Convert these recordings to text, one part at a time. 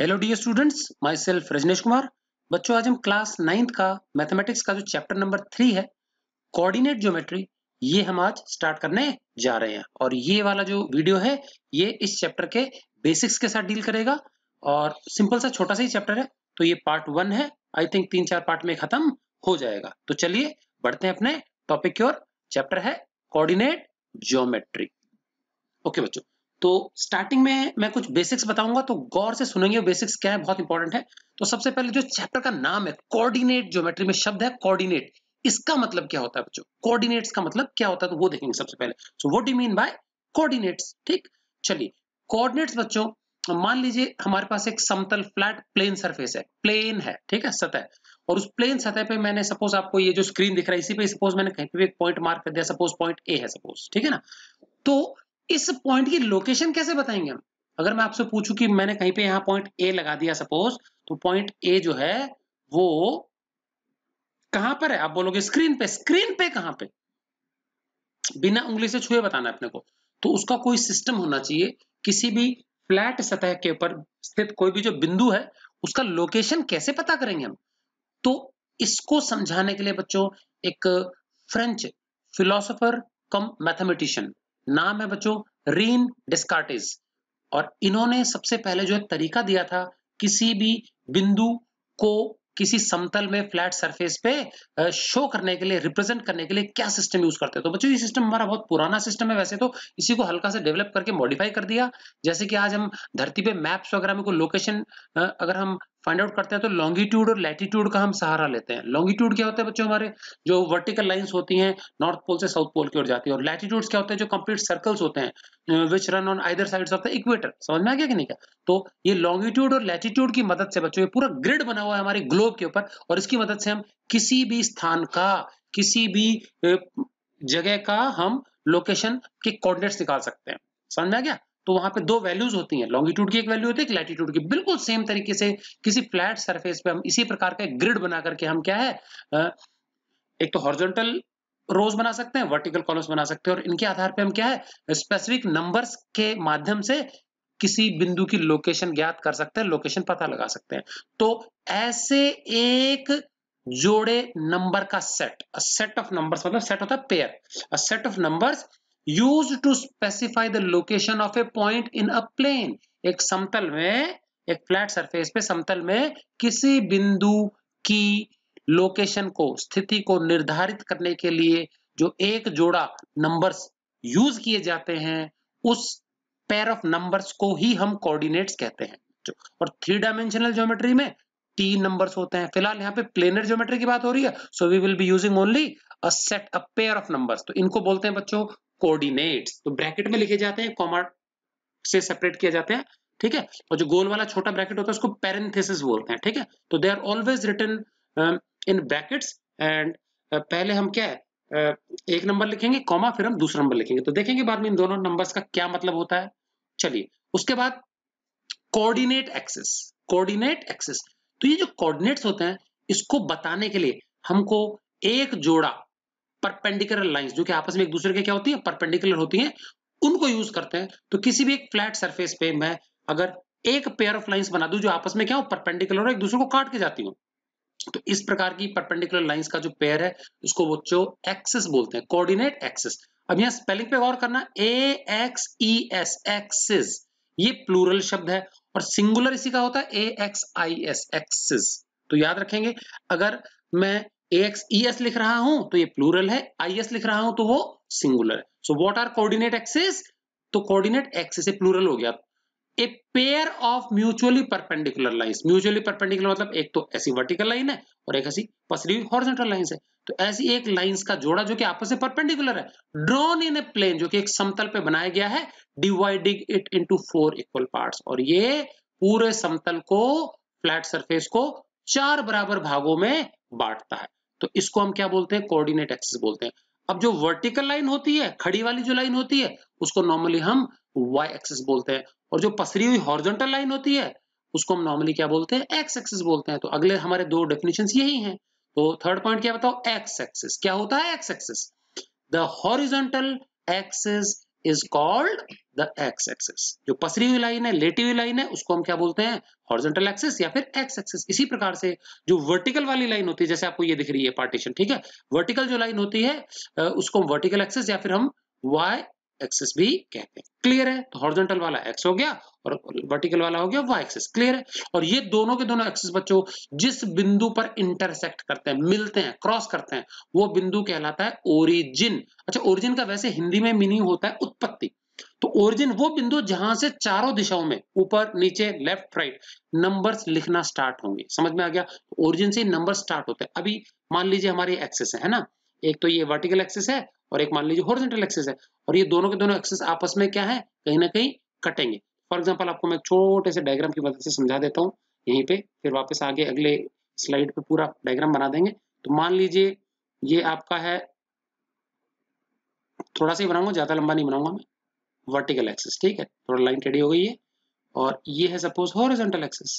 hello the students myself Rajnesh Kumar बच्चों आज हम क्लास नाइन्थ का मैथमेटिक्स का जो चैप्टर नंबर थ्री है कोऑर्डिनेट ज्योमेट्री ये हम आज स्टार्ट करने जा रहे हैं और ये वाला जो वीडियो है ये इस चैप्टर के बेसिक्स के साथ डील करेगा और सिंपल सा छोटा सा ही चैप्टर है तो ये पार्ट वन है आई थिंक तीन चार पार्ट में खत्म हो जाएगा तो चलिए बढ़ते हैं अपने टॉपिक की ओर चैप्टर है कॉर्डिनेट ज्योमेट्री ओके बच्चों तो स्टार्टिंग में मैं कुछ बेसिक्स बताऊंगा तो गौर से सुनेंगे बेसिक्स क्या है बहुत इंपॉर्टेंट है तो सबसे पहले जो चैप्टर का नाम है कोऑर्डिनेट ज्योमेट्री में शब्द है कोऑर्डिनेट इसका मतलब क्या होता है बच्चों कोऑर्डिनेट्स का मतलब क्या होता है तो वो देखेंगे सबसे पहले so what do mean by coordinates ठीक चलिए कोऑर्डिनेट्स बच्चों मान लीजिए हमारे पास एक समतल फ्लैट प्लेन सरफेस है प्लेन है ठीक है सतह और उस प्लेन सतह पे मैंने सपोज आपको ये जो स्क्रीन दिख रहा है इसी पे सपोज मैंने कहीं पे एक पॉइंट मार्क कर दिया सपोज पॉइंट ए है सपोज ठीक है ना तो इस पॉइंट की लोकेशन कैसे बताएंगे हम अगर मैं आपसे पूछू कि मैंने कहीं पे यहां पॉइंट ए लगा दिया सपोज तो पॉइंट ए जो है वो कहां पर है आप बोलोगे स्क्रीन पे स्क्रीन पे कहां पे बिना उंगली से छुए बताना अपने को तो उसका कोई सिस्टम होना चाहिए किसी भी फ्लैट सतह के ऊपर स्थित कोई भी जो बिंदु है उसका लोकेशन कैसे पता करेंगे हम तो इसको समझाने के लिए बच्चों एक फ्रेंच फिलोसोफर कम मैथमेटिशियन नाम है बच्चों रीन डिस्कार्टिस और इन्होंने सबसे पहले जो एक तरीका दिया था किसी भी बिंदु को किसी समतल में फ्लैट सरफेस पे शो करने के लिए रिप्रेजेंट करने के लिए क्या सिस्टम यूज करते हैं तो बच्चों ये सिस्टम हमारा बहुत पुराना सिस्टम है वैसे तो इसी को हल्का से डेवलप करके मॉडिफाई कर दिया जैसे कि आज हम धरती पे मैप्स वगैरह में कोई लोकेशन अगर हम फाइंड आउट करते हैं तो लॉन्गिट्यूड और लैटिट्यूड का हम सहारा लेते हैं लॉन्गिट्यूड क्या होता है बच्चों हमारे जो वर्टिकल लाइंस होती हैं नॉर्थ पोल से साउथ पोल की ओर जाती है और लैटिट्यूड्स क्या होते हैं जो कंप्लीट सर्कल्स होते हैं which run on either sides of the equator समझ में आ गया कि नहीं क्या तो ये लॉन्गिट्यूड और लैटिट्यूड की मदद से बच्चों पूरा ग्रिड बना हुआ है हमारे ग्लोब के ऊपर और इसकी मदद से हम किसी भी स्थान का किसी भी जगह का हम लोकेशन के कॉर्डिनेट्स निकाल सकते हैं समझ में आ गया तो वहां पे दो वैल्यूज होती हैं लॉन्गिट्यूड की एक वैल्यू होती है लैटिट्यूड की बिल्कुल सेम तरीके से किसी फ्लैट सरफेस पे हम इसी प्रकार का ग्रिड बना करके हम क्या है एक तो हॉर्जोंटल रोज बना सकते हैं वर्टिकल कॉलम्स बना सकते हैं और इनके आधार पर हम क्या है स्पेसिफिक नंबर्स के माध्यम से किसी बिंदु की लोकेशन ज्ञात कर सकते हैं लोकेशन पता लगा सकते हैं तो ऐसे एक जोड़े नंबर का सेट सेट ऑफ नंबर्स मतलब सेट होता है pair set of numbers use to specify the location of a point in a plane एक समतल में एक फ्लैट सरफेस पे समतल में किसी बिंदु की लोकेशन को स्थिति को निर्धारित करने के लिए जो एक जोड़ा नंबर्स यूज किए जाते हैं उस पेयर ऑफ नंबर्स को ही हम कोऑर्डिनेट्स कहते हैं और थ्री डायमेंशनल ज्योमेट्री में तीन नंबर्स होते हैं फिलहाल यहाँ पे प्लेनर ज्योमेट्री की बात हो रही है so we will be using only a set a pair of numbers तो इनको बोलते हैं बच्चों कोऑर्डिनेट्स तो ब्रैकेट में लिखे जाते हैं कॉमा से सेपरेट किया जाते हैं ठीक है और जो गोल वाला छोटा ब्रैकेट होता है उसको पेरेंथेसिस बोलते हैं ठीक है तो they are always written in brackets and पहले हम क्या है uh, एक नंबर लिखेंगे कॉमा फिर हम दूसरा नंबर लिखेंगे तो देखेंगे बाद में इन दोनों नंबर का क्या मतलब होता है चलिए उसके बाद कोऑर्डिनेट एक्सेस कोऑर्डिनेट एक्सेस तो ये जो कोऑर्डिनेट्स होते हैं इसको बताने के लिए हमको एक जोड़ा परपेंडिकुलर लाइंस जो कि आपस में एक दूसरे के क्या होती है परपेंडिकुलर होती हैं उनको यूज करते हैं तो किसी भी एक फ्लैट सरफेस पे मैं अगर एक पेयर ऑफ लाइंस बना दूं जो आपस में क्या हो परपेंडिकुलर हो एक दूसरे को काट के जाती हो तो इस प्रकार की परपेंडिकुलर लाइंस का जो पेयर है उसको बच्चों एक्सेस बोलते हैं कोऑर्डिनेट एक्सेस अब यहां स्पेलिंग पे गौर करना A X E S axis ये प्लूरल शब्द है और सिंगुलर इसी का होता है A X I S axis तो याद रखेंगे अगर मैं एक्स ई एस लिख रहा हूं तो ये प्लूरल है आई एस लिख रहा हूं तो वो सिंगुलर है so what are coordinate axes तो कोऑर्डिनेट एक्सेस से प्लूरल हो गया a pair of mutually perpendicular lines mutually perpendicular मतलब एक तो ऐसी वर्टिकल लाइन है और एक ऐसी पसरी हॉरिजॉन्टल लाइन है तो ऐसी एक लाइंस का जोड़ा जो कि आपस में परपेंडिकुलर है ड्रोन इन ए प्लेन जो कि एक समतल पे बनाया गया है dividing it into four equal parts और ये पूरे समतल को फ्लैट सरफेस को चार बराबर भागों में बांटता है तो इसको हम क्या बोलते हैं कोऑर्डिनेट एक्सिस बोलते हैं अब जो वर्टिकल लाइन होती है खड़ी वाली जो लाइन होती है उसको नॉर्मली हम वाई एक्सिस बोलते हैं और जो पसरी हुई हॉर्जेंटल लाइन होती है उसको हम नॉर्मली क्या बोलते हैं एक्स एक्सिस बोलते हैं तो अगले हमारे दो डेफिनेशन यही है तो थर्ड पॉइंट क्या बताओ एक्स एक्सिस क्या होता है X axis the horizontal axis is called the X axes जो पसरी हुई लाइन है लेटी हुई लाइन है उसको हम क्या बोलते हैं हॉर्जेंटल एक्सिस या फिर एक्स एक्सेस इसी प्रकार से जो वर्टिकल वाली लाइन होती है जैसे आपको ये दिख रही है पार्टीशन ठीक है वर्टिकल जो लाइन होती है उसको हम वर्टिकल एक्सेस या फिर हम वाई एक्सेस भी कहते हैं क्लियर है तो हॉर्जेंटल वाला एक्स हो गया और वर्टिकल वाला हो गया वाई एक्सेस क्लियर है और ये दोनों के दोनों एक्सेस बच्चों जिस बिंदु पर इंटरसेक्ट करते हैं मिलते हैं क्रॉस करते हैं वो बिंदु कहलाता है ओरिजिन अच्छा ओरिजिन का वैसे हिंदी में मीनिंग होता है उत्पत्ति तो ओरिजिन वो बिंदु जहां से चारों दिशाओं में ऊपर नीचे लेफ्ट राइट नंबर्स लिखना स्टार्ट होंगे समझ में आ गया ओरिजिन से नंबर स्टार्ट होते हैं अभी मान लीजिए हमारी एक्सेस है ना एक तो ये वर्टिकल एक्सेस है और एक मान लीजिए हॉरिजेंटल एक्सेस है और ये दोनों के दोनों एक्सेस आपस में क्या है कहीं ना कहीं कटेंगे फॉर एग्जाम्पल आपको मैं छोटे से डायग्राम की मदद से समझा देता हूँ यहीं पे फिर वापस आगे अगले स्लाइड पे पूरा डायग्राम बना देंगे तो मान लीजिए ये आपका है थोड़ा सा ही बनाऊंगा ज्यादा लंबा नहीं बनाऊंगा मैं वर्टिकल एक्सेस ठीक है थोड़ा लाइन टेडी हो गई है और ये है सपोज हॉरिजॉन्टल एक्सेस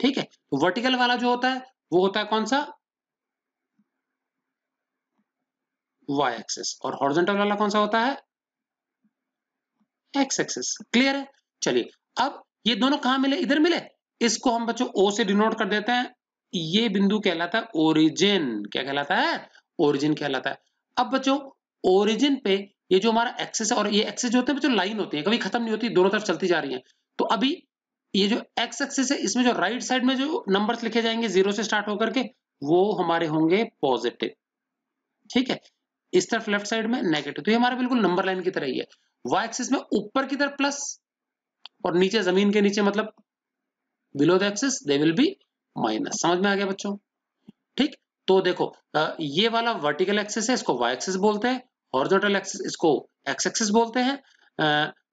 ठीक है तो वर्टिकल वाला जो होता है वो होता है कौन सा वाई एक्सेस और हॉर्जेंटल वाला कौन सा होता है एक्स एक्सेस क्लियर है चलिए अब ये दोनों कहा मिले इधर मिले इसको हम बच्चों ओ से डिनोट कर देते हैं ये बिंदु कहलाता है ओरिजिन क्या कहलाता है ओरिजिन कहलाता है अब बच्चों ओरिजिन पे ये जो हमारा एक्सेस और ये एक्सेस जो होते हैं बच्चों लाइन होती है कभी खत्म नहीं होती दोनों तरफ चलती जा रही है तो अभी ये जो एक्स एक्सेस है इसमें जो राइट साइड में जो नंबर्स लिखे जाएंगे जीरो से स्टार्ट होकर के वो हमारे होंगे पॉजिटिव ठीक है इस तरफ लेफ्ट साइड में नेगेटिव तो ये हमारा बिल्कुल नंबर लाइन की तरह ही है वाई एक्सिस में ऊपर की तरफ प्लस और नीचे जमीन के नीचे मतलब below the axis they will be minus समझ में आ गया बच्चों ठीक तो देखो ये वाला वर्टिकल एक्सिस है इसको वाई एक्सिस बोलते हैं हॉरिजॉन्टल एक्सिस इसको एक्स एक्सिस बोलते हैं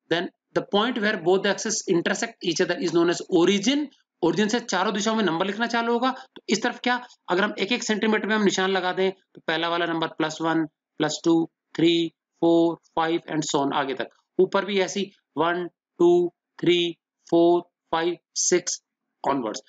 then the point where both the axis intersect each other is known as origin origin से चारों दिशाओं में नंबर लिखना चालू होगा तो इस तरफ क्या अगर हम एक एक सेंटीमीटर में हम निशान लगा दें तो पहला वाला number plus one plus two three four five and so on आगे तक ऊपर भी ऐसी one two three four five six onwards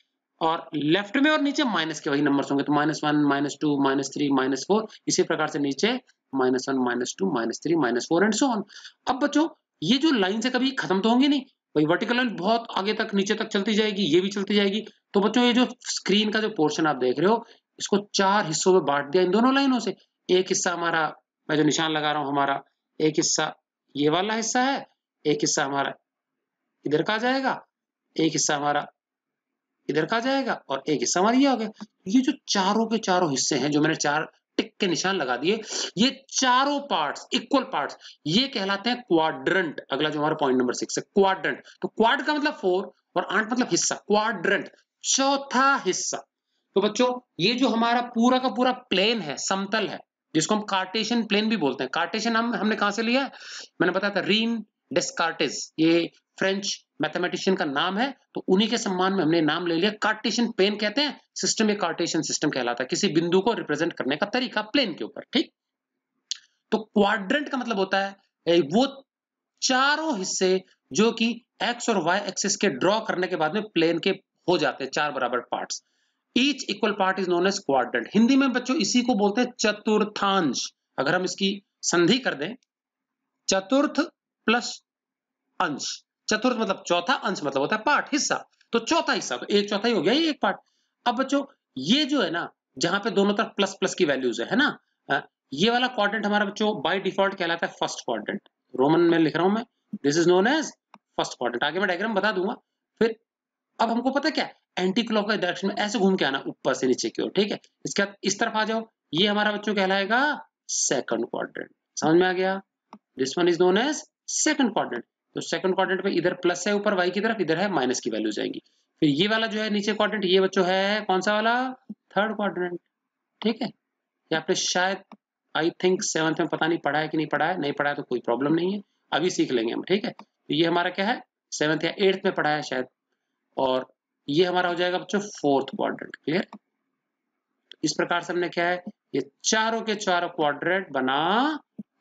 और लेफ्ट में और नीचे माइनस के वही नंबर्स होंगे तो minus one minus two minus three minus four इसी प्रकार से नीचे minus one minus two minus three minus four and so on अब बच्चों ये जो लाइन से कभी खत्म तो होंगी नहीं भाई वर्टिकल लाइन बहुत आगे तक नीचे तक चलती जाएगी ये भी चलती जाएगी तो बच्चों ये जो स्क्रीन का जो पोर्शन आप देख रहे हो इसको चार हिस्सों में बांट दिया इन दोनों लाइनों से एक हिस्सा हमारा मैं जो निशान लगा रहा हूं हमारा एक हिस्सा ये वाला हिस्सा है एक हिस्सा हमारा इधर का जाएगा एक हिस्सा हमारा इधर का जाएगा और एक हिस्सा हमारा ये हो गया ये जो चारों के चारों हिस्से हैं जो मैंने चार टिक के निशान लगा दिए ये चारों पार्ट्स इक्वल पार्ट्स ये कहलाते हैं क्वाड्रंट अगला जो हमारा पॉइंट नंबर सिक्स है क्वाड्रंट तो क्वाड का मतलब फोर और आठ मतलब हिस्सा क्वाड्रंट चौथा हिस्सा तो बच्चों ये जो हमारा पूरा का पूरा प्लेन है समतल है जिसको हम कार्टेशियन प्लेन भी बोलते हैं कार्टेशियन हम हमने कहा से लिया मैंने बताया था रीन डेस्कार्टेज ये फ्रेंच मैथमेटिशियन का नाम है तो उन्हीं के सम्मान में हमने नाम ले लिया कार्टेशियन प्लेन कहते हैं सिस्टम या कार्टेशियन सिस्टम कहलाता है किसी बिंदु को रिप्रेजेंट करने का तरीका प्लेन के ऊपर ठीक तो क्वाड्रेंट का मतलब होता है वो चारों हिस्से जो कि एक्स और वाई एक्सिस के ड्रॉ करने के बाद में प्लेन के हो जाते हैं चार बराबर parts each equal part is known as quadrant Hindi में बच्चों इसी को बोलते हैं चतुर्थांश अगर हम इसकी संधि कर दें चतुर्थ प्लस अंश चतुर्थ मतलब चौथा अंश मतलब होता है पार्ट हिस्सा तो चौथा हिस्सा तो एक चौथा ही हो गया ही एक पार्ट अब बच्चों ये जो है ना जहां पे दोनों तरफ प्लस प्लस की वैल्यूज है, है ना ये वाला क्वाड्रेंट हमारा बच्चों बाय डिफॉल्ट कहलाता है फर्स्ट क्वाड्रेंट रोमन में लिख रहा हूं मैं this is known as first quadrant आगे मैं डायग्राम बता दूंगा फिर अब हमको पता क्या एंटी क्लॉक डायरेक्शन में ऐसे घूम के आना ऊपर से नीचे की ओर ठीक है इसके बाद इस तरफ आ जाओ ये हमारा बच्चों कहलाएगा सेकंड क्वाड्रेंट समझ में आ गया this one is known as second quadrant तो सेकंड क्वाड्रेंट पे इधर प्लस है ऊपर वाई की तरफ इधर है माइनस की वैल्यू जाएंगी फिर ये वाला जो है नीचे क्वाड्रेंट ये बच्चों है कौन सा वाला थर्ड क्वाड्रेंट ठीक है या आपने शायद आई थिंक सेवंथ में पता नहीं पढ़ा है कि नहीं पढ़ा है नहीं पढ़ा है तो कोई प्रॉब्लम नहीं है अभी सीख लेंगे हम ठीक है तो ये हमारा क्या है सेवंथ या एट्थ में पढ़ा है शायद और ये हमारा हो जाएगा बच्चों फोर्थ क्वाड्रेंट क्लियर इस प्रकार से हमने क्या है ये चारों के चारों क्वाड्रेंट बना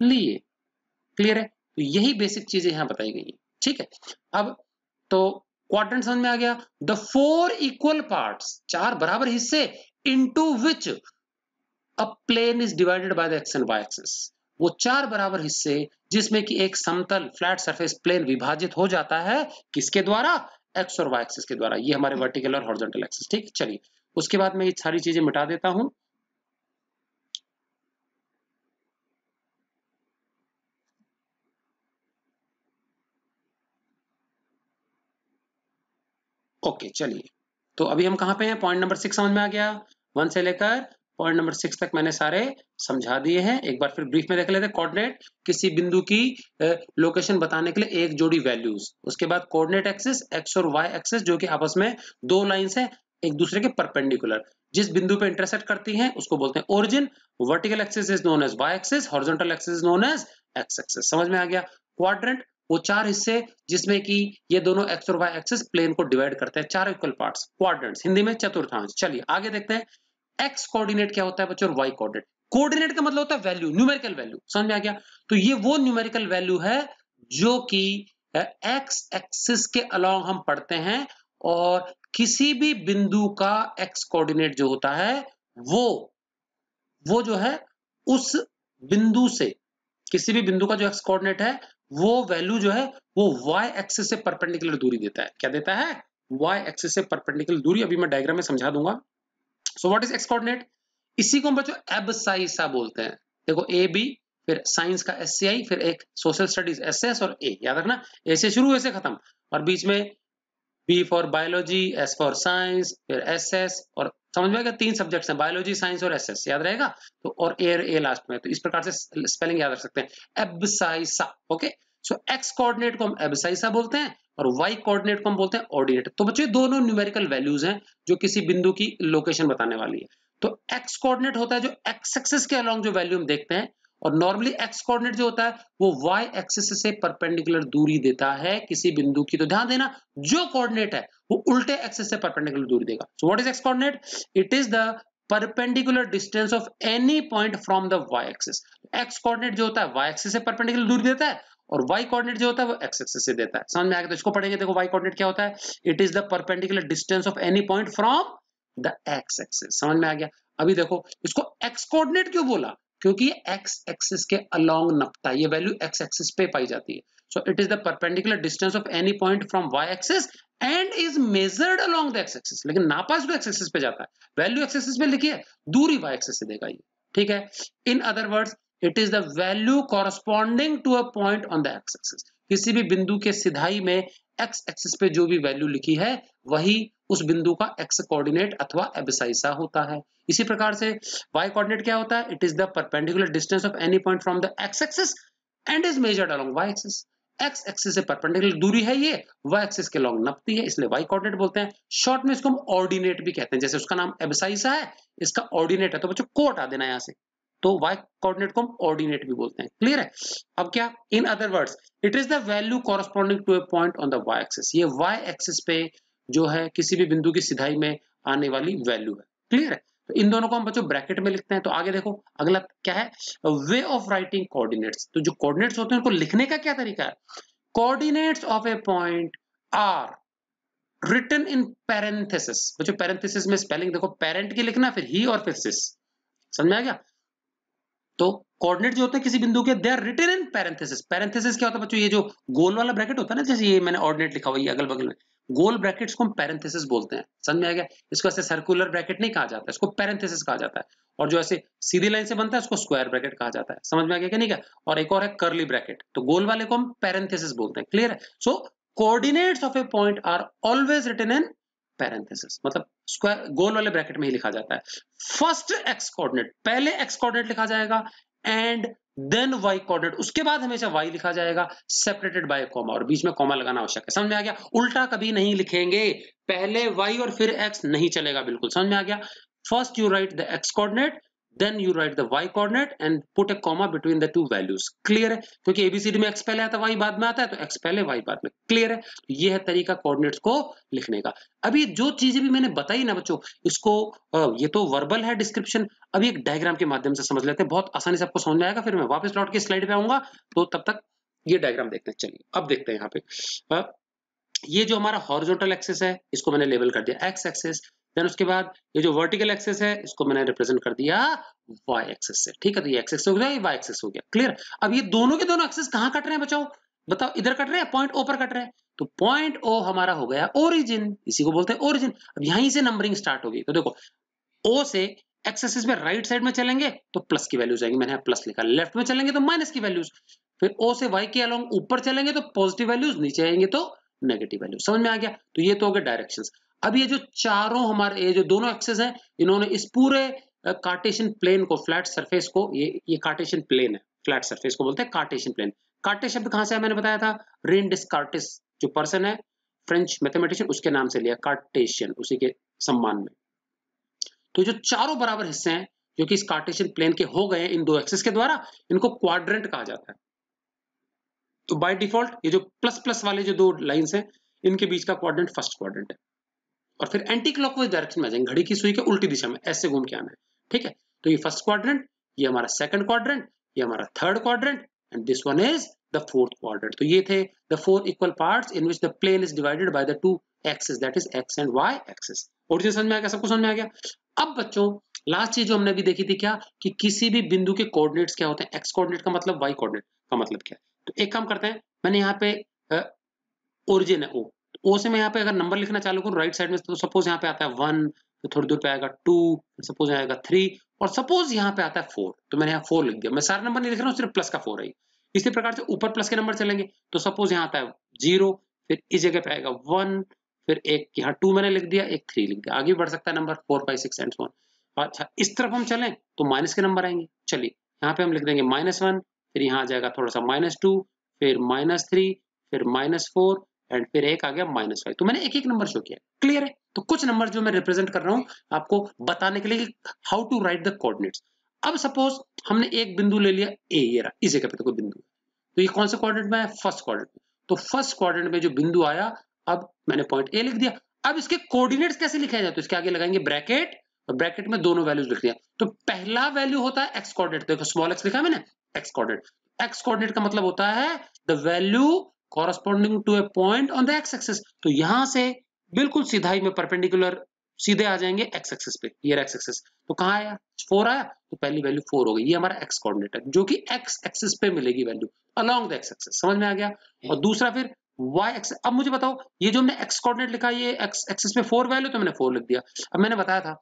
लिए क्लियर है तो यही बेसिक चीजें यहां बताई गई है ठीक है अब तो क्वाड्रेंट समझ में आ गया द फोर इक्वल पार्ट चार बराबर हिस्से into which a plane is divided by the X and Y वो चार बराबर हिस्से जिसमें कि एक समतल फ्लैट सरफेस प्लेन विभाजित हो जाता है किसके द्वारा एक्स और वाई एक्सिस के द्वारा ये हमारे वर्टिकल और हॉर्जेंटल एक्सिस ठीक चलिए उसके बाद मैं ये सारी चीजें मिटा देता हूं ओके चलिए तो अभी हम कहां पे हैं पॉइंट नंबर सिक्स समझ में आ गया वन से लेकर पॉइंट नंबर सिक्स तक मैंने सारे समझा दिए हैं एक बार फिर ब्रीफ में देख लेते हैं कोऑर्डिनेट किसी बिंदु की लोकेशन बताने के लिए एक जोड़ी वैल्यूज उसके बाद कोऑर्डिनेट एक्सिस एक्स और वाई एक्सिस जो कि आपस में दो लाइंस है एक दूसरे के परपेंडिकुलर जिस बिंदु पे इंटरसेक्ट करती हैं उसको बोलते हैं origin vertical axis is known as Y axis horizontal axis known as X axis समझ में आ गया क्वाड्रेंट वो चार हिस्से जिसमें कि ये दोनों एक्स और वाई एक्सिस प्लेन को डिवाइड करते हैं चार इक्वल पार्ट्स क्वाड्रेंट्स हिंदी में चतुर्थांश चलिए आगे देखते हैं एक्स कोऑर्डिनेट क्या होता है बच्चों वाई कोऑर्डिनेट कोऑर्डिनेट का मतलब होता है वैल्यू न्यूमेरिकल वैल्यू समझ में आ गया तो ये वो न्यूमेरिकल वैल्यू है जो कि एक्स एक्सिस के अलोंग हम पढ़ते हैं और किसी भी बिंदु का एक्स कोऑर्डिनेट जो होता है वो वो जो है उस बिंदु से किसी भी बिंदु का जो एक्स कोऑर्डिनेट है वो वैल्यू जो है वो वाई एक्सिस से परपेंडिकुलर दूरी देता है क्या देता है वाई एक्सिस से परपेंडिकुलर दूरी अभी मैं डायग्राम में समझा दूंगा so what is X coordinate इसी को हम बच्चों एबसाइसा बोलते हैं देखो ए बी फिर साइंस का एस फिर एक सोशल स्टडीज एस और ए याद रखना ए से शुरू ऐसे से खत्म और बीच में B for biology S for science फिर एस एस और समझ में आएगा तीन सब्जेक्ट्स हैं बायोलॉजी साइंस और एस एस याद रहेगा तो और ए ए लास्ट में तो इस प्रकार से स्पेलिंग याद रख सकते हैं abscissa okay so X coordinate को हम एबसाइसा बोलते हैं और y कोऑर्डिनेट को हम बोलते हैं ऑर्डिनेट तो बच्चों दोनों न्यूमेरिकल वैल्यूज हैं जो किसी बिंदु की लोकेशन बताने वाली है तो x कोऑर्डिनेट होता है जो x एक्सिस के अलोंग जो वैल्यू हम देखते हैं और नॉर्मली एक्स कोऑर्डिनेट जो होता है वो वाई एक्सिस से परपेंडिकुलर दूरी देता है किसी बिंदु की तो ध्यान देना जो कोऑर्डिनेट है वो उल्टे एक्सिस से परपेंडिकुलर दूरी देगा so what is X coordinate it is the perpendicular distance of any point from the Y axis X coordinate जो होता है वाई एक्सिस से परपेंडिकुलर दूरी देता है और वाई कॉर्डिनेट जो होता है वो एक्स एक्सिस से देता है समझ में आगे तो इसको पढ़ेंगे देखो वाई कॉर्डिनेट क्या होता है it is the perpendicular distance of any point from the X axis समझ में आ गया अभी देखो इसको एक्स कॉर्डिनेट क्यों बोला क्योंकि एक्स एक्सिस के अलोंग नपता है ये वैल्यू एक्स एक्सिस पे पाई जाती है so it is the perpendicular distance of any point from Y axis and is measured along the X axis लेकिन नापा इसको एक्स एक्सिस पे जाता है वैल्यू एक्स एक्सिस पे लिखिए दूरी वाई एक्सिस से देगा ये ठीक है in other words it is the value corresponding to a point on the X axis किसी भी बिंदु के सिधाई में एक्स एक्सिस पे जो भी वैल्यू लिखी है वही उस बिंदु का एक्स कोऑर्डिनेट अथवा एबिसाइसा होता है इसी प्रकार से वाई कोऑर्डिनेट क्या होता है it is the perpendicular distance of any point from the X axis and is measured along Y axis X axis से परपेंडिकुलर दूरी है ये वाई एक्सिस के लॉन्ग नपती है इसलिए वाई कोऑर्डिनेट बोलते हैं शॉर्ट में इसको हम ऑर्डिनेट भी कहते हैं जैसे उसका नाम एबसाइसा है इसका ऑर्डिनेट है तो बच्चों को हटा देना यहाँ से तो वाई कोऑर्डिनेट को हम ऑर्डिनेट भी बोलते हैं क्लियर है अब क्या in other words it is the value corresponding to a point on the Y axis ये वाई एक्सिस पे जो है किसी भी बिंदु की सिधाई में आने वाली वैल्यू है क्लियर है तो इन दोनों को हम बच्चों ब्रैकेट में लिखते हैं तो आगे देखो अगला क्या है वे ऑफ राइटिंग कोऑर्डिनेट्स तो जो कोऑर्डिनेट्स होते हैं उनको लिखने का क्या तरीका है coordinates of a point are written in parenthesis बच्चों पैरेंथेसिस में स्पेलिंग देखो पेरेंट की लिखना फिर ही और फिर सिस समझ में आ गया तो कोऑर्डिनेट जो होते हैं किसी बिंदु के they are written in parenthesis parenthesis क्या होता है बच्चों ये जो गोल वाला ब्रैकेट होता है ना जैसे ये मैंने ऑर्डिनेट लिखा हुआ है अगल बगल में गोल ब्रैकेट्स को हम पैरेंथेसिस बोलते हैं समझ में आ गया इसको ऐसे सर्कुलर ब्रैकेट नहीं कहा जाता इसको पैरेंथेसिस कहा जाता है और जो ऐसे सीधी लाइन से बनता है उसको स्क्वायर ब्रैकेट कहा जाता है समझ में आ गया क्या नहीं क्या और एक और है करली ब्रैकेट तो गोल वाले को हम पैरेंथेसिस बोलते हैं क्लियर है so coordinates of a point are always written in parenthesis मतलब स्क्वायर गोल वाले ब्रैकेट में ही लिखा जाता है फर्स्ट एक्स कोऑर्डिनेट पहले एक्स कोऑर्डिनेट लिखा जाएगा एंड देन वाई कोऑर्डिनेट उसके बाद हमेशा वाई लिखा जाएगा सेपरेटेड बाय कॉमा और बीच में कॉमा लगाना आवश्यक है समझ में आ गया उल्टा कभी नहीं लिखेंगे पहले वाई और फिर एक्स नहीं चलेगा बिल्कुल समझ में आ गया first you write the X coordinate then you write the Y coordinate and put a comma between the two values clear है क्योंकि एबीसीडी में एक्स पहले आता है वाई बाद में आता है तो एक्स पहले वाई बाद में क्लियर है तो ये है तरीका कोऑर्डिनेट्स को लिखने का अभी जो चीजें भी मैंने बताई ना बच्चों इसको ये तो वर्बल है डिस्क्रिप्शन अभी एक डायग्राम के माध्यम से समझ लेते हैं बहुत आसानी से आपको समझ में आएगा फिर मैं वापस लौट के स्लाइड पे आऊंगा तो तब तक ये डायग्राम देखते हैं चलिए अब देखते हैं यहाँ पे ये जो हमारा हॉर्जोटल एक्सेस है इसको मैंने लेबल कर दिया एक्स एक्सेस देन उसके बाद ये जो वर्टिकल एक्सेस है इसको मैंने रिप्रेजेंट कर दिया वाई एक्सेस से ठीक है तो ये एक्सेस हो गया ये वाई एक्सेस हो गया क्लियर अब ये दोनों के दोनों एक्सेस कहाँ कट रहे हैं बचाओ बताओ इधर कट रहे हैं पॉइंट ओ पर कट रहे हैं तो पॉइंट ओ हमारा हो गया ओरिजिन इसी को बोलते हैं ओरिजिन अब यहीं से नंबरिंग स्टार्ट होगी तो देखो ओ से एक्सेसिस में राइट साइड में चलेंगे तो प्लस की वैल्यूज आएंगे मैंने प्लस लिखा लेफ्ट में चलेंगे तो माइनस की वैल्यूज फिर ओ से वाई के अलॉन्ग ऊपर चलेंगे तो पॉजिटिव वैल्यूज नीचे आएंगे तो नेगेटिव वैल्यूज समझ में आ गया तो ये तो हो गया डायरेक्शंस अब ये जो चारों हमारे ये जो दोनों एक्सेस हैं इन्होंने इस पूरे कार्टेशियन प्लेन को फ्लैट सरफेस को ये ये कार्टेशियन प्लेन है फ्लैट सरफेस को बोलते हैं कार्टेशियन प्लेन कार्टे शब्द कहां से है मैंने बताया था रेन डिस्कार्टिस जो पर्सन है फ्रेंच मैथमेटिशियन उसके नाम से लिया कार्टेशियन उसी के सम्मान में तो जो चारों बराबर हिस्से हैं जो कि इस कार्टेशियन प्लेन के हो गए इन दो एक्सेस के द्वारा इनको क्वाड्रेंट कहा जाता है तो बाय डिफॉल्ट ये जो प्लस प्लस वाले जो दो लाइंस हैं इनके बीच का क्वाड्रेंट फर्स्ट क्वाड्रेंट है और फिर एंटी क्लॉक वाइज डायरेक्शन में आ जाएंगे घड़ी की सुई के उल्टी दिशा में ऐसे घूम के आना है ठीक है तो ये फर्स्ट क्वाड्रेंट ये हमारा सेकंड क्वाड्रेंट ये हमारा third quadrant and this one is the fourth quadrant तो ये थे the four equal parts in which the plane is divided by the two axis that is X and Y axes origin समझ में आ गया सब कुछ समझ में आ गया अब बच्चों लास्ट चीज जो हमने अभी देखी थी क्या कि किसी भी बिंदु के कोऑर्डिनेट्स क्या होते हैं एक्स कोऑर्डिनेट का मतलब वाई कोऑर्डिनेट का मतलब क्या है तो एक काम करते हैं मैंने यहाँ पे ओरिजिन है ओ ओ से मैं यहाँ पे अगर नंबर लिखना चालू करूँ राइट साइड में तो सपोज यहाँ पे आता है वन फिर तो थोड़ी दूर पे आएगा टू सपोज आएगा थ्री और सपोज यहाँ पे आता है फोर तो मैंने यहाँ फोर लिख दिया मैं सारे नंबर नहीं लिख रहा हूँ सिर्फ प्लस का फोर है इसी प्रकार से ऊपर प्लस के नंबर चलेंगे तो सपोज यहाँ आता है जीरो फिर इस जगह पे आएगा वन फिर एक यहाँ टू मैंने लिख दिया एक थ्री लिख दिया आगे बढ़ सकता है number four five six and one अच्छा इस तरफ हम चलें तो माइनस के नंबर आएंगे चलिए यहाँ पे हम लिख देंगे माइनस वन फिर यहाँ आ जाएगा थोड़ा सा माइनस टू फिर माइनस थ्री फिर माइनस फोर एंड फिर एक आ गया माइनस फाइव तो मैंने एक एक नंबर शो किया क्लियर है तो कुछ नंबर जो मैं रिप्रेजेंट कर रहा हूं आपको बताने के लिए how to write the coordinates अब सपोज हमने एक बिंदु ले लिया ए ये रहा इस जगह पे तो कोई बिंदु तो ये कौन से क्वाड्रेंट में है फर्स्ट क्वाड्रेंट में तो फर्स्ट क्वाड्रेंट में जो बिंदु आया अब मैंने पॉइंट ए लिख दिया अब इसके कोऑर्डिनेट्स कैसे लिखे जाए तो इसके आगे लगाएंगे ब्रैकेट और ब्रैकेट में दोनों वैल्यूज लिख दिया तो पहला वैल्यू होता है एक्स कोऑर्डिनेट देखो स्मॉल एक्स लिखा है मैंने एक्स कोऑर्डिनेट एक्स कोऑर्डिनेट का मतलब होता है the value corresponding to a point on the X axes तो यहां से बिल्कुल सीधा ही में परपेंडिकुलर सीधे आ जाएंगे एक्स एक्सेस पे ये एक्स एक्सेस तो कहाँ आया फोर आया तो पहली वैल्यू फोर हो गई ये हमारा एक्स कोऑर्डिनेट है जो कि एक्स एक्सेस पे मिलेगी value along the X axes समझ में आ गया और दूसरा फिर वाई एक्स अब मुझे बताओ ये जो हमने एक्स कोऑर्डिनेट लिखा ये एक्स एक्सेस पे फोर वैल्यू तो मैंने फोर लिख दिया अब मैंने बताया था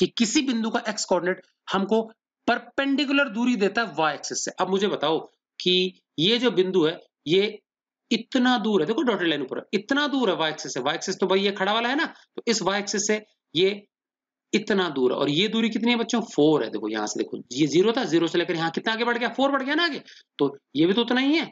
कि किसी बिंदु का एक्स कॉर्डिनेट हमको परपेंडिकुलर दूरी देता है वाई एक्सेस से अब मुझे बताओ कि ये जो बिंदु है ये इतना दूर है देखो डॉटर लाइन ऊपर इतना दूर है वाई एक्सेस से वाई एक्सेस तो भाई ये खड़ा वाला है ना तो इस वाई एक्सेस से ये इतना दूर है और ये दूरी कितनी है बच्चों फोर है देखो यहाँ से देखो ये जीरो था जीरो से लेकर यहाँ कितना आगे बढ़ गया फोर बढ़ गया ना आगे तो ये भी तो उतना ही है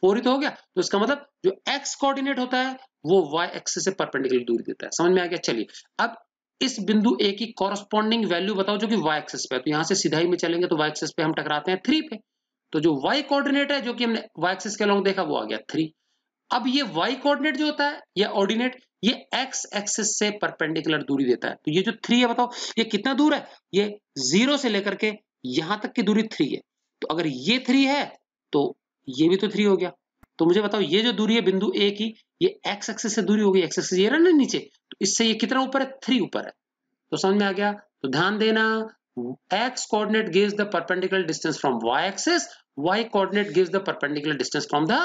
फोर ही तो हो गया तो इसका मतलब जो एक्स कोऑर्डिनेट होता है वो वाई एक्सेस से परपेंडिकुलर दूरी देता है समझ में आ गया चलिए अब इस बिंदु ए की कॉरस्पॉन्डिंग वैल्यू बताओ जो कि वाई एक्सेस पे है तो यहाँ से सीधाई में चलेंगे तो वाई एक्सेस पे हम टकराते हैं थ्री पे तो जो वाई कोऑर्डिनेट है जो कि हमने वाई एक्सेस के अलॉन्ग देखा वो आ गया थ्री अब ये y कोऑर्डिनेट जो होता है या ऑर्डिनेट ये x एक्सिस से परपेंडिकुलर दूरी देता है तो ये जो थ्री है बताओ ये कितना दूर है ये जीरो से लेकर के यहां तक की दूरी थ्री है तो अगर ये थ्री है तो ये भी तो थ्री हो गया तो मुझे बताओ ये जो दूरी है बिंदु ए की ये एक्स एक्सिस से दूरी होगी एक्स एक्सिस ये रहा ना नीचे तो इससे ये कितना ऊपर है थ्री ऊपर है तो समझ में आ गया तो ध्यान देना x coordinate gives the perpendicular distance from y axis y coordinate gives the perpendicular distance from the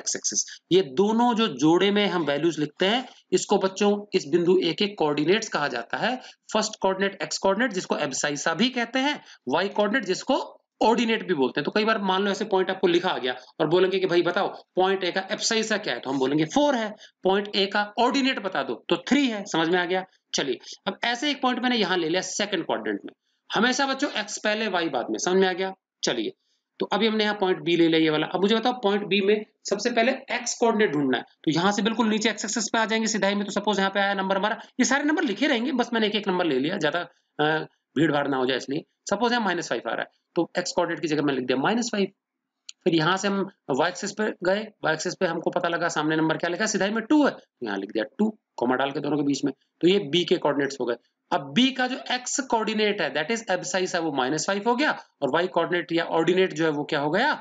x axis ये दोनों जो जोड़े में हम values लिखते हैं इसको बच्चों इस बिंदु A के coordinates कहा जाता है first coordinate x coordinate जिसको abscissa भी कहते हैं y coordinate जिसको ऑर्डिनेट भी बोलते हैं तो कई बार मान लो ऐसे पॉइंट आपको लिखा आ गया और बोलेंगे कि भाई बताओ पॉइंट ए का एप्साइसा क्या है तो हम बोलेंगे फोर है पॉइंट ए का ऑर्डिनेट बता दो तो थ्री है समझ में आ गया चलिए अब ऐसे एक पॉइंट मैंने यहां ले लिया सेकंड क्वाड्रेंट में हमेशा बच्चों एक्स पहले वाई बाद में समझ में आ गया चलिए तो अभी हमने यहाँ पॉइंट बी ले लिया ये वाला अब मुझे बताओ पॉइंट बी में सबसे पहले एक्स कोऑर्डिनेट ढूंढना है तो यहाँ से बिल्कुल नीचे एक्स एक्सेस पे आ जाएंगे सिधाई में तो सपोज यहाँ पे आया नंबर हमारा ये सारे नंबर लिखे रहेंगे बस मैंने एक एक नंबर ले लिया ज्यादा भीड़ भाड़ ना हो जाए इसलिए सपोज यहाँ माइनस फाइव आ रहा है तो एक्स कोऑर्डिनेट की जगह मैंने लिख दिया माइनस फाइव फिर यहाँ से हम वाई एक्सेस पे गए वाई एक्सेस पे हमको पता लगा सामने नंबर क्या लिखा सिधाई में टू है तो यहाँ लिख दिया टू कॉमा डाल के दोनों के बीच में तो ये बी के कोऑर्डिनेट्स हो गए अब b का जो x कोऑर्डिनेट है दैट इज एबसाइज है वो माइनस फाइव हो गया और y कोऑर्डिनेट या ऑर्डिनेट जो है वो क्या हो गया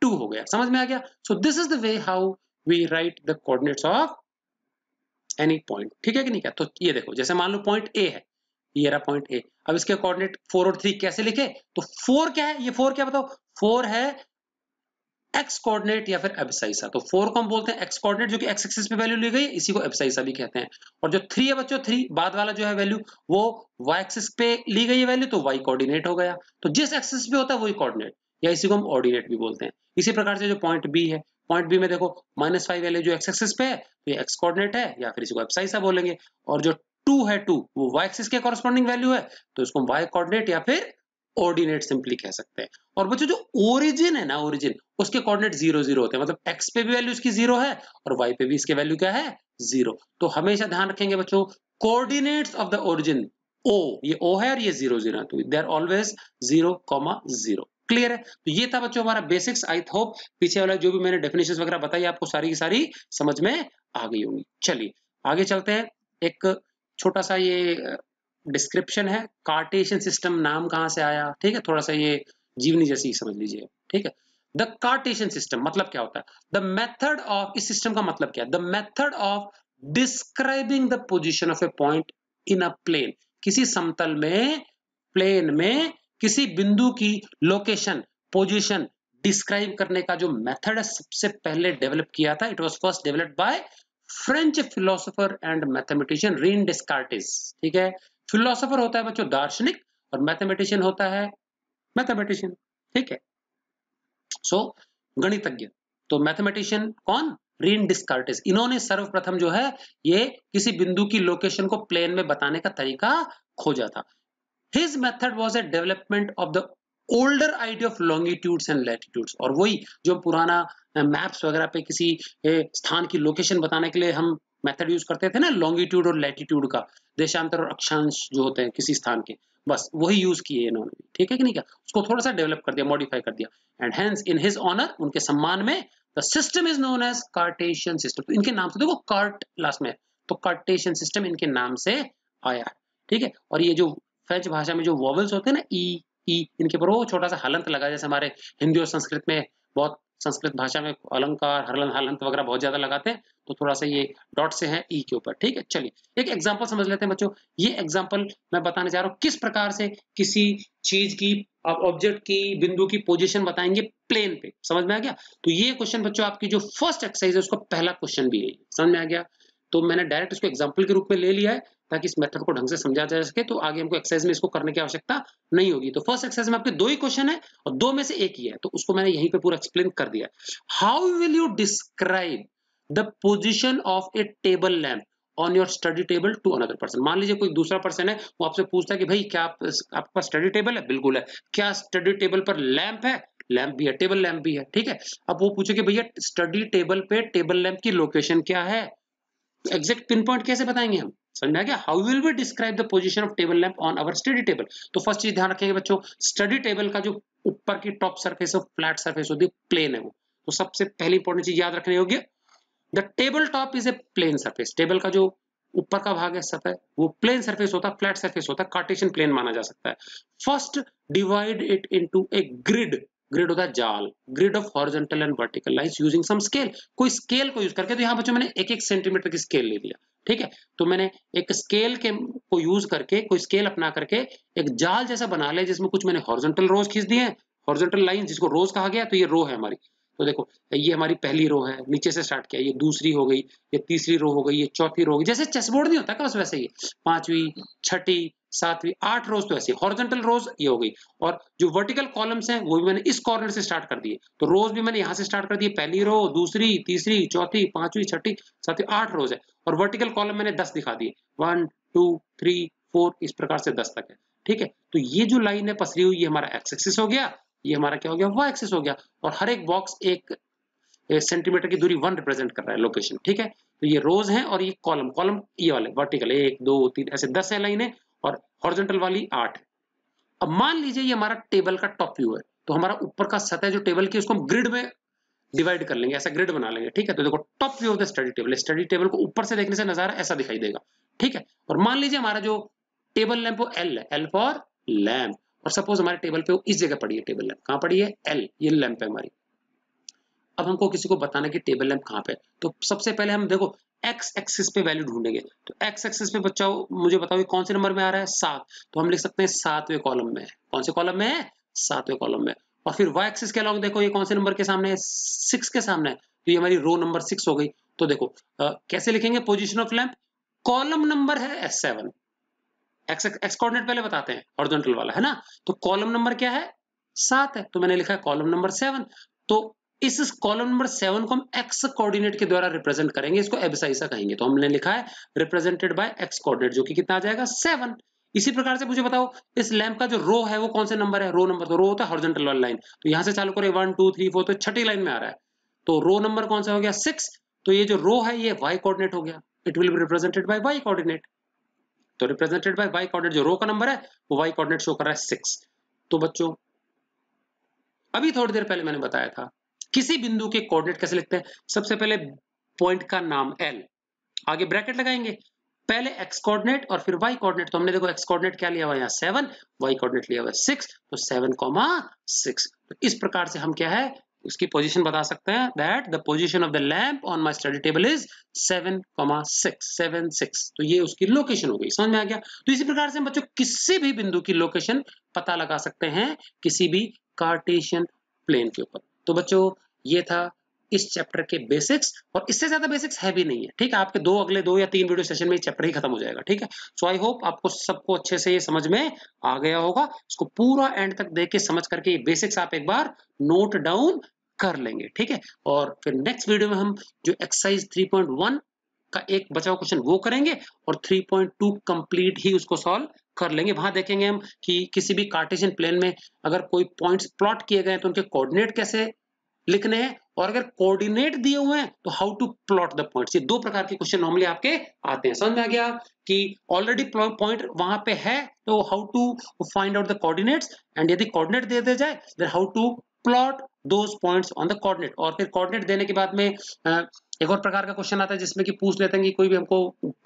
टू हो गया समझ में आ गया so this is the way how we write the coordinates of any point ठीक है कि नहीं क्या तो ये देखो जैसे मान लो पॉइंट ए है ये रहा पॉइंट ए अब इसके कोऑर्डिनेट फोर और थ्री कैसे लिखे तो फोर क्या है ये फोर क्या बताओ फोर है एक्स कोऑर्डिनेट या फिर एबसाइसा तो फोर को हम बोलते हैं एक्स कोऑर्डिनेट जो कि एक्स एक्सिस पे वैल्यू ली गई इसी को एबसाइसा भी कहते हैं और जो थ्री है बच्चों थ्री बाद वाला जो है वैल्यू वो वाई एक्सिस पे ली गई है वैल्यू तो वाई कोऑर्डिनेट हो गया तो जिस एक्सिस पे होता है वही कोऑर्डिनेट या इसी को हम ऑर्डिनेट भी बोलते हैं इसी प्रकार से जो पॉइंट बी है पॉइंट बी में देखो माइनस फाइव वैल्यू जो एक्स एक्सिस पे है तो ये एक्स कोऑर्डिनेट है या फिर इसको एप्साइसा बोलेंगे और जो टू है टू वो वाई एक्सिस के कॉरस्पॉन्डिंग वैल्यू है तो इसको हम वाई कोऑर्डिनेट या फिर ऑर्डिनेट सिंपली कह सकते हैं और बच्चों जो ओरिजिन है ना ओरिजिन उसके कोऑर्डिनेट जीरो जीरो होते हैं मतलब एक्स पे भी वैल्यू इसकी जीरो है और वाई पे भी इसके वैल्यू क्या है जीरो तो हमेशा ध्यान रखेंगे बच्चों coordinates of the origin O ये ओ है और ये जीरो जीरो है तो they are always zero comma zero clear है तो ये था बच्चों हमारा बेसिक्स आई होप पीछे वाला जो भी मैंने डेफिनेशन वगैरह बताई आपको सारी की सारी समझ में आ गई होंगी चलिए आगे चलते हैं एक छोटा सा ये डिस्क्रिप्शन है कार्टेशियन सिस्टम नाम कहाँ से आया ठीक है थोड़ा सा ये जीवनी जैसी समझ लीजिए ठीक है द कार्टेशियन सिस्टम मतलब क्या होता है द मेथड ऑफ इस सिस्टम का मतलब क्या है the method of describing the position of a point in a plane किसी समतल में प्लेन में किसी बिंदु की लोकेशन पोजिशन डिस्क्राइब करने का जो मेथड है सबसे पहले डेवलप किया था it was first developed by French philosopher and mathematician René Descartes ठीक है फिलोसोफर होता है बच्चों दार्शनिक और मैथमेटिशियन होता है मैथमेटिशियन ठीक है सो so, गणितज्ञ तो मैथमेटिशियन कौन रीन डिस्कार्टिस इन्होंने सर्वप्रथम जो है ये किसी बिंदु की लोकेशन को प्लेन में बताने का तरीका खोजा था his method was a development of the older idea of longitudes and latitudes और वही जो पुराना मैप्स वगैरह पे किसी स्थान की लोकेशन बताने के लिए हम मेथड यूज करते थे ना लॉन्गिट्यूड और लैटिट्यूड का देशांतर और अक्षांश जो होते हैं किसी स्थान के बस वही यूज किए इन्होंने ठीक है कि नहीं क्या उसको थोड़ा सा डेवलप कर दिया मॉडिफाई कर दिया and hence in his honour उनके सम्मान में the system is known as Cartesian system इनके नाम से देखो कार्ट लास्ट में तो कार्टेशियन सिस्टम इनके नाम से आया ठीक है और ये जो फ्रेंच भाषा में जो वॉवल्स होते हैं ना ई e, ई e, इनके ऊपर वो छोटा सा हलंत लगा जैसे हमारे हिंदी और संस्कृत में बहुत संस्कृत भाषा में अलंकार हरलन हलंत वगैरह बहुत ज्यादा लगाते हैं तो थोड़ा सा ये डॉट से है ई के ऊपर ठीक है चलिए एक एग्जाम्पल समझ लेते हैं बच्चों ये एग्जाम्पल मैं बताने जा रहा हूँ किस प्रकार से किसी चीज की आप ऑब्जेक्ट की बिंदु की पोजिशन बताएंगे प्लेन पे समझ में आ गया तो ये क्वेश्चन बच्चों आपकी जो फर्स्ट एक्सरसाइज है उसका पहला क्वेश्चन भी है समझ में आ गया तो मैंने डायरेक्ट इसको एग्जाम्पल के रूप में ले लिया है ताकि इस मेथड को ढंग से समझा जा सके तो आगे हमको एक्सरसाइज में इसको करने की आवश्यकता नहीं होगी तो फर्स्ट एक्सरसाइज में आपके दो ही क्वेश्चन है और दो में से एक ही है तो उसको मैंने यहीं पे पूरा एक्सप्लेन कर दिया how will you describe the position of a table lamp on your study table to another person मान लीजिए कोई दूसरा पर्सन है वो आपसे पूछता है कि भाई क्या आप, आपका स्टडी टेबल है बिल्कुल है क्या स्टडी टेबल पर लैंप है लैंप भी है टेबल लैंप भी है ठीक है अब वो पूछे कि भैया स्टडी टेबल पे टेबल लैंप की लोकेशन क्या है एग्जैक्ट पिन पॉइंट कैसे बताएंगे हम समझ में आ गया how will we describe the position of table lamp on our study table तो फर्स्ट चीज ध्यान रखेंगे बच्चों स्टडी टेबल का जो ऊपर की टॉप सर्फेस और फ्लैट सर्फेस होती है प्लेन है वो तो सबसे पहली इंपॉर्टेंट चीज याद रखने योग्य the table top is a plane surface table का जो ऊपर का भाग है सतह वो प्लेन सर्फेस होता है फ्लैट सर्फेस होता है कार्टेशियन प्लेन माना जा सकता है first divide it into a grid grid होता है जाल grid of horizontal and vertical lines using some scale कोई स्केल को यूज करके तो यहाँ बच्चों मैंने एक एक सेंटीमीटर की स्केल ले लिया ठीक है तो मैंने एक स्केल के को यूज करके कोई स्केल अपना करके एक जाल जैसा बना लिया जिसमें कुछ मैंने हॉर्जेंटल रोज खींच दिए हैं हॉर्जेंटल लाइन जिसको रोज कहा गया तो ये रो है हमारी तो देखो ये हमारी पहली रो है नीचे से स्टार्ट किया ये दूसरी हो गई ये तीसरी रो हो गई ये चौथी रो हो गई जैसे चेसबोर्ड नहीं होता बस वैसे ही पांचवी छठी सातवीं आठ रोज तो ऐसी हॉर्जेंटल रोज ये हो गई और जो वर्टिकल कॉलम्स हैं वो भी मैंने इस कॉर्नर से स्टार्ट कर दिए तो रोज भी मैंने यहाँ से स्टार्ट कर दिए पहली रो दूसरी तीसरी चौथी पांचवी छठी सातवीं आठ रोज है और वर्टिकल कॉलम मैंने दस दिखा दिए वन टू थ्री फोर इस प्रकार से दस तक है ठीक है तो ये जो लाइन है पसरी हुई ये हमारा एक्स एक्सिस हो गया ये हमारा क्या हो गया वो एक्सिस हो गया और हर एक बॉक्स एक सेंटीमीटर की दूरी वन रिप्रेजेंट कर रहा है लोकेशन ठीक है तो ये रोज है और ये कॉलम कॉलम ये वाले वर्टिकल एक दो तीन ऐसे दस है लाइने और हॉर्जेंटल वाली आठ अब मान लीजिए ये हमारा टेबल का टॉप व्यू है तो हमारा ऊपर का सतह जो टेबल की उसको हम ग्रिड में डिवाइड कर लेंगे ऐसा ग्रिड बना लेंगे ठीक है तो देखो top view of the study table study table को ऊपर से देखने से नजारा ऐसा दिखाई देगा ठीक है और मान लीजिए हमारा जो टेबल लैंप वो एल है एल फॉर लैम्प और सपोज हमारे टेबल पे वो इस जगह पड़ी है टेबल लैम्प कहाँ पड़ी है एल ये लैम्प है हमारी अब हमको किसी को बताना कि टेबल लैम्प कहाँ पे तो सबसे पहले हम देखो एक्स एक्सिस पे वैल्यू ढूंढेंगे तो एक्स एक्सिस पे बच्चा मुझे बताओ ये कौन से नंबर में आ रहा है सात तो हम लिख सकते हैं सातवें कॉलम में कौन से कॉलम में है सातवें कॉलम में और फिर वाई एक्सिस के अलॉन्ग देखो ये कौन से नंबर के सामने है सिक्स के सामने है तो ये हमारी रो नंबर सिक्स हो गई तो देखो आ, कैसे लिखेंगे position of lamp column number है एस सेवन एक्स एक्स कोऑर्डिनेट पहले बताते हैं हॉरिजॉन्टल वाला है ना तो कॉलम नंबर क्या है सात है तो मैंने लिखा है कॉलम नंबर सेवन तो इस कॉलम नंबर सेवन को हम एक्स कोऑर्डिनेट के द्वारा रिप्रेजेंट करेंगे इसको एबसाइसा कहेंगे तो हमने लिखा है रिप्रेजेंटेड बाय एक्स कोऑर्डिनेट जो कि कितना आ जाएगा सेवन इसी प्रकार से मुझे बताओ इस लैंप का जो रो है वो कौन से नंबर है रो नंबर तो रो होता है हॉर्जेंटल वाली लाइन तो यहां से चालू करें वन टू थ्री फोर तो छठी लाइन में आ रहा है तो रो नंबर कौन सा हो गया सिक्स तो ये जो रो है ये वाई कोऑर्डिनेट हो गया it will be represented by y coordinate तो रिप्रेजेंटेड बाय वाई कोऑर्डिनेट जो रो का नंबर है वो वाई कोऑर्डिनेट शो कर रहा है सिक्स तो बच्चों अभी थोड़ी देर पहले मैंने बताया था किसी बिंदु के कोऑर्डिनेट कैसे लिखते हैं सबसे पहले पॉइंट का नाम एल आगे ब्रैकेट लगाएंगे पहले एक्स कोऑर्डिनेट और फिर वाई कोऑर्डिनेट तो हमने देखो एक्स कोऑर्डिनेट क्या लिया हुआ है यहाँ सेवन वाई कोऑर्डिनेट लिया हुआ है सिक्स तो सेवन कॉमा सिक्स तो इस प्रकार से हम क्या है उसकी पोजीशन बता सकते हैं that the position of the lamp on my study table is seven comma six seven six तो ये उसकी लोकेशन हो गई समझ में आ गया तो इसी प्रकार से हम बच्चों किसी भी बिंदु की लोकेशन पता लगा सकते हैं किसी भी कार्टेशियन प्लेन के ऊपर तो बच्चों ये था इस चैप्टर के बेसिक्स और इससे ज्यादा बेसिक्स है भी नहीं है ठीक है आपके दो अगले दो या तीन वीडियो सेशन में चैप्टर ही खत्म हो जाएगा ठीक है सो आई होप आपको सबको अच्छे से ये समझ में आ गया होगा इसको पूरा एंड तक देख के समझ करके ये बेसिक्स आप एक बार नोट डाउन कर लेंगे ठीक है और फिर नेक्स्ट वीडियो में हम जो एक्सरसाइज थ्री का एक बचाव क्वेश्चन वो करेंगे और थ्री कंप्लीट ही उसको सॉल्व कर लेंगे वहां देखेंगे हम कि किसी भी कार्टेशियन प्लेन में अगर कोई पॉइंट्स प्लॉट किए गए तो उनके कोऑर्डिनेट कैसे लिखने हैं और अगर कोऑर्डिनेट दिए हुए हैं तो how to plot the points ये दो प्रकार के क्वेश्चन नॉर्मली आपके आते हैं समझ में आ गया कि ऑलरेडी पॉइंट वहां पे है तो how to find out the coordinates and यदि कोऑर्डिनेट दे दिया जाए then how to plot those points on the coordinate और फिर कोऑर्डिनेट देने के बाद में एक और प्रकार का क्वेश्चन आता है जिसमें कि पूछ लेते हैं कि कोई भी हमको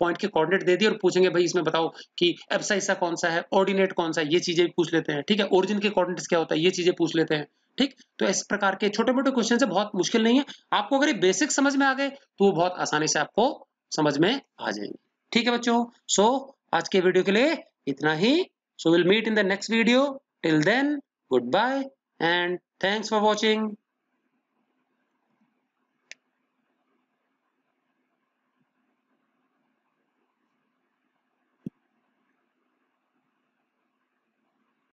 पॉइंट के कोऑर्डिनेट दे दिए और पूछेंगे भाई इसमें बताओ कि एप्सा कौन सा है ऑर्डिनेट कौन सा है ये चीजें पूछ लेते हैं ठीक है ओरिजिन के कोऑर्डिनेट्स क्या होता है ये चीजें पूछ लेते हैं ठीक तो इस प्रकार के छोटे मोटे क्वेश्चन से बहुत मुश्किल नहीं है आपको अगर ये बेसिक समझ में आ गए तो वो बहुत आसानी से आपको समझ में आ जाएंगे ठीक है बच्चों सो so, आज के वीडियो के लिए इतना ही so will meet in the next video till then good bye and thanks for watching